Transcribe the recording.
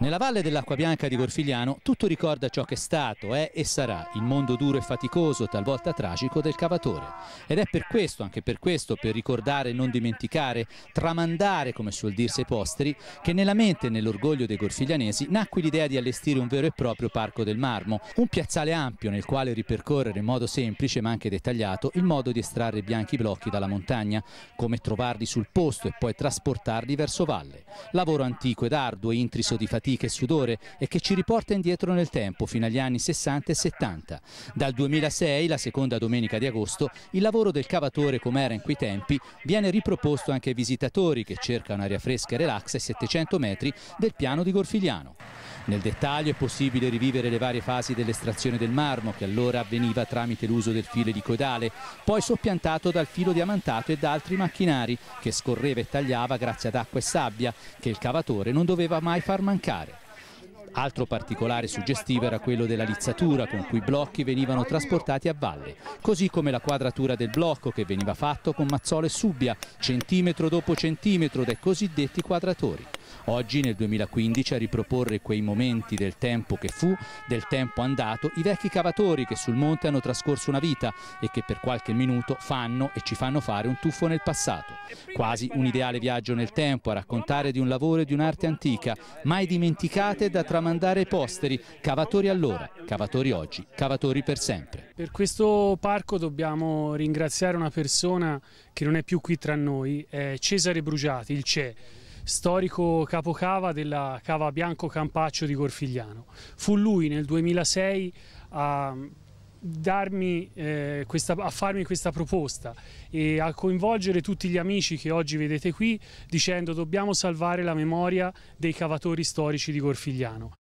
Nella valle dell'Acqua Bianca di Gorfigliano tutto ricorda ciò che è stato, è e sarà il mondo duro e faticoso, talvolta tragico, del cavatore. Ed è per questo, anche per questo, per ricordare, e non dimenticare, tramandare, come suol dirsi ai posteri, che nella mente e nell'orgoglio dei gorfiglianesi nacque l'idea di allestire un vero e proprio Parco del Marmo, un piazzale ampio nel quale ripercorrere in modo semplice ma anche dettagliato il modo di estrarre bianchi blocchi dalla montagna, come trovarli sul posto e poi trasportarli verso valle. Lavoro antico ed arduo, intriso di fatica fatiche e sudore e che ci riporta indietro nel tempo, fino agli anni 60 e 70. Dal 2006, la seconda domenica di agosto, il lavoro del cavatore come era in quei tempi viene riproposto anche ai visitatori che cercano aria fresca e relax ai 700 metri del piano di Gorfigliano. Nel dettaglio è possibile rivivere le varie fasi dell'estrazione del marmo, che allora avveniva tramite l'uso del filo di codale, poi soppiantato dal filo diamantato e da altri macchinari, che scorreva e tagliava grazie ad acqua e sabbia, che il cavatore non doveva mai far mancare. Altro particolare suggestivo era quello della lizzatura con cui i blocchi venivano trasportati a valle, così come la quadratura del blocco che veniva fatto con mazzole e subbia, centimetro dopo centimetro dai cosiddetti quadratori. Oggi nel 2015 a riproporre quei momenti del tempo che fu, del tempo andato, i vecchi cavatori che sul monte hanno trascorso una vita e che per qualche minuto fanno e ci fanno fare un tuffo nel passato. Quasi un ideale viaggio nel tempo a raccontare di un lavoro e di un'arte antica, mai dimenticate da tramandare ai posteri, cavatori allora, cavatori oggi, cavatori per sempre. Per questo parco dobbiamo ringraziare una persona che non è più qui tra noi, è Cesare Brugiati, il CE storico capocava della Cava Bianco Campaccio di Corfigliano. Fu lui nel 2006 a Darmi, eh, questa, a farmi questa proposta e a coinvolgere tutti gli amici che oggi vedete qui dicendo dobbiamo salvare la memoria dei cavatori storici di Corfigliano.